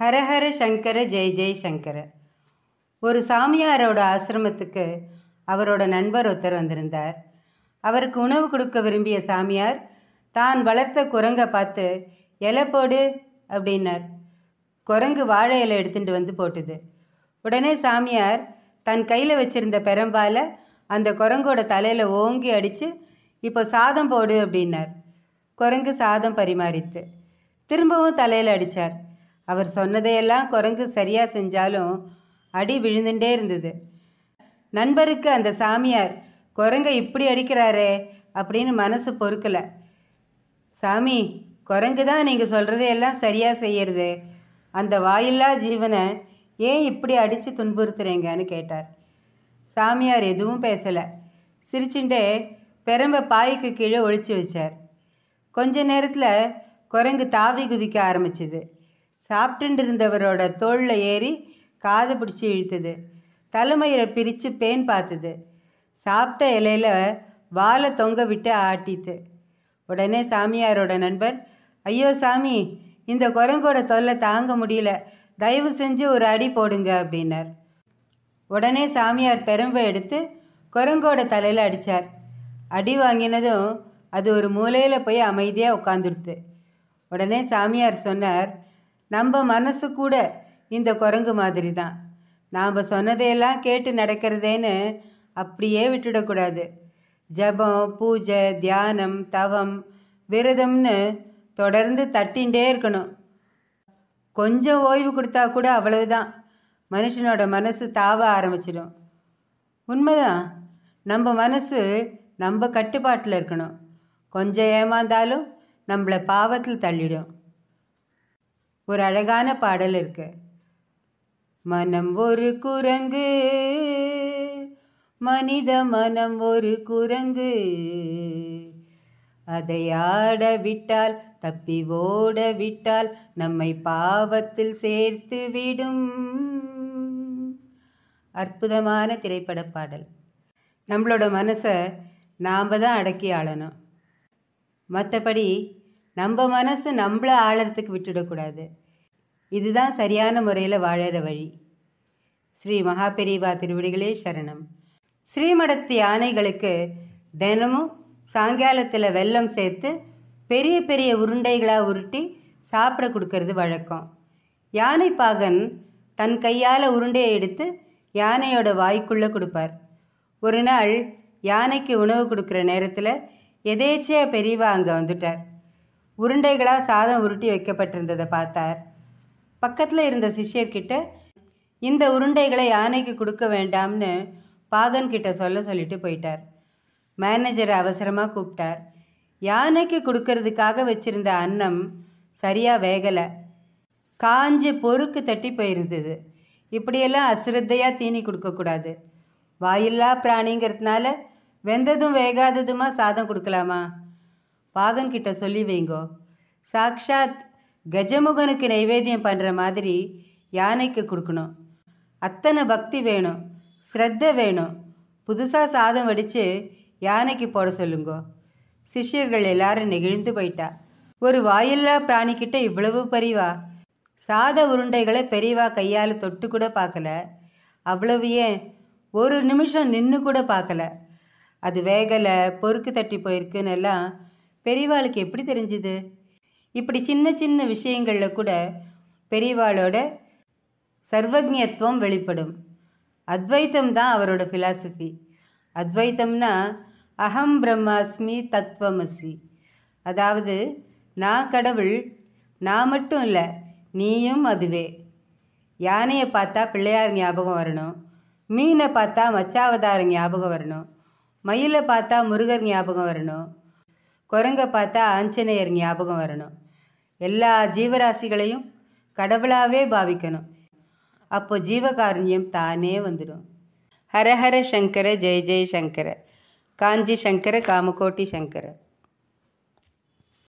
ஹரஹர சங்கர ஜெய் ஜெய் சங்கர ஒரு சாமியாரோட ஆசிரமத்துக்கு அவரோட நண்பர் ஒருத்தர் வந்திருந்தார் அவருக்கு உணவு கொடுக்க விரும்பிய சாமியார் தான் வளர்த்த குரங்கை பார்த்து இலை போடு அப்படின்னார் குரங்கு வாழை இலை எடுத்துட்டு வந்து போட்டுது உடனே சாமியார் தன் கையில் வச்சிருந்த பெரம்பால அந்த குரங்கோட தலையில் ஓங்கி அடித்து இப்போ சாதம் போடு அப்படின்னார் குரங்கு சாதம் பரிமாறித்து திரும்பவும் தலையில் அடித்தார் அவர் சொன்னதையெல்லாம் குரங்கு சரியாக செஞ்சாலும் அடி விழுந்துட்டே இருந்தது நண்பருக்கு அந்த சாமியார் குரங்கை இப்படி அடிக்கிறாரே அப்படின்னு மனசு பொறுக்கலை சாமி குரங்கு தான் நீங்கள் சொல்கிறதையெல்லாம் சரியாக செய்யறது அந்த வாயில்லா ஜீவனை ஏன் இப்படி அடித்து துன்புறுத்துறீங்கன்னு கேட்டார் சாமியார் எதுவும் பேசலை சிரிச்சுட்டே பெரம்ப பாய்க்கு கீழே ஒழிச்சு வச்சார் கொஞ்ச நேரத்தில் குரங்கு தாவி குதிக்க ஆரம்பிச்சுது சாப்பிட்டு இருந்தவரோட தோளில் ஏறி காது பிடிச்சி இழுத்துது தலைமையை பிரித்து பேன் பார்த்துது சாப்பிட்ட இலையில் வாழை தொங்க விட்டு ஆட்டித்து உடனே சாமியாரோட நண்பர் ஐயோ சாமி இந்த குரங்கோட தொல்லை தாங்க முடியல தயவு செஞ்சு ஒரு அடி போடுங்க அப்படின்னார் உடனே சாமியார் பெரும்பை எடுத்து குரங்கோட தலையில் அடித்தார் அடி வாங்கினதும் அது ஒரு மூலையில் போய் அமைதியாக உட்காந்துடுத்து உடனே சாமியார் சொன்னார் நம்ம மனசு கூட இந்த குரங்கு மாதிரி தான் நாம் சொன்னதையெல்லாம் கேட்டு நடக்கிறதேன்னு அப்படியே விட்டுடக்கூடாது ஜபம் பூஜை தியானம் தவம் விரதம்னு தொடர்ந்து தட்டின்ண்டே இருக்கணும் கொஞ்சம் ஓய்வு கொடுத்தா கூட அவ்வளவுதான் மனுஷனோட மனசு தாவ ஆரம்பிச்சிடும் உண்மைதான் நம்ம மனசு நம்ம கட்டுப்பாட்டில் இருக்கணும் கொஞ்சம் ஏமாந்தாலும் நம்மளை பாவத்தில் தள்ளிடும் ஒரு அழகான பாடல் இருக்கு மனம் ஒரு குரங்கு மனித மனம் ஒரு குரங்கு அதை ஆட விட்டால் தப்பி ஓட விட்டால் நம்மை பாவத்தில் சேர்த்து விடும் அற்புதமான திரைப்பட பாடல் நம்மளோட மனசை நாம் தான் அடக்கி ஆளணும் மற்றபடி நம்ம மனசு நம்மளை ஆளறதுக்கு விட்டுடக்கூடாது இதுதான் சரியான முறையில் வாழற வழி ஸ்ரீ மகாபெரிவா திருவிடிகளே சரணம் ஸ்ரீமடத்து யானைகளுக்கு தினமும் சாயங்காலத்தில் வெல்லம் சேர்த்து பெரிய பெரிய உருண்டைகளாக உருட்டி சாப்பிட கொடுக்கறது வழக்கம் யானை பாகன் தன் கையால் உருண்டையை எடுத்து யானையோட வாய்க்குள்ளே கொடுப்பார் ஒரு நாள் யானைக்கு உணவு கொடுக்குற நேரத்தில் எதேச்சையாக பெரியவா அங்கே வந்துட்டார் உருண்டைகளாக சாதம் உருட்டி வைக்கப்பட்டிருந்ததை பார்த்தார் பக்கத்தில் இருந்த சிஷ்யர்கிட்ட இந்த உருண்டைகளை யானைக்கு கொடுக்க வேண்டாம்னு பாகன்கிட்ட சொல்ல சொல்லிட்டு போயிட்டார் மேனேஜரை அவசரமாக கூப்பிட்டார் யானைக்கு கொடுக்கறதுக்காக வச்சிருந்த அன்னம் சரியாக வேகலை காஞ்சு பொறுக்கு தட்டி போயிருந்தது இப்படியெல்லாம் அசிரத்தையாக தீனி கொடுக்கக்கூடாது வாயில்லா பிராணிங்கிறதுனால வெந்ததும் வேகாததுமா சாதம் கொடுக்கலாமா பாகன்கிட்ட சொல்லி வைங்கோ சாக்ஷாத் கஜமுகனுக்கு நைவேத்தியம் பண்ணுற மாதிரி யானைக்கு கொடுக்கணும் அத்தனை பக்தி வேணும் ஸ்ரத்த வேணும் புதுசாக சாதம் வடித்து யானைக்கு போட சொல்லுங்கோ சிஷ்யர்கள் எல்லாரும் நெகிழ்ந்து போயிட்டா ஒரு வாயில்லா பிராணிக்கிட்ட இவ்வளவு பரிவா சாத உருண்டைகளை பெரியவா கையால் தொட்டு கூட பார்க்கல அவ்வளவு ஏன் ஒரு நிமிஷம் நின்று கூட பார்க்கல அது வேகலை பொறுக்கு தட்டி போயிருக்குன்னு எல்லாம் பெரியவாளுக்கு எப்படி தெரிஞ்சுது இப்படி சின்ன சின்ன விஷயங்களில் கூட பெரியவாளோட சர்வஜத்துவம் வெளிப்படும் அத்வைத்தம் தான் அவரோட ஃபிலாசபி அத்வைத்தம்னா அகம் பிரம்மாஸ்மி தத்வமசி அதாவது நான் கடவுள் நான் மட்டும் இல்லை நீயும் அதுவே யானையை பார்த்தா பிள்ளையார் ஞாபகம் வரணும் மீனை பார்த்தா மச்சாவதார ஞாபகம் வரணும் மயிலை பார்த்தா முருகர் ஞாபகம் வரணும் குரங்கை பார்த்தா ஆஞ்சநேயர் ஞாபகம் வரணும் எல்லா ஜீவராசிகளையும் கடவுளாகவே பாவிக்கணும் அப்போ ஜீவகாருண்யம் தானே வந்துடும் ஹரஹர சங்கர ஜெய ஜெய சங்கர காஞ்சி சங்கர காமகோட்டி சங்கர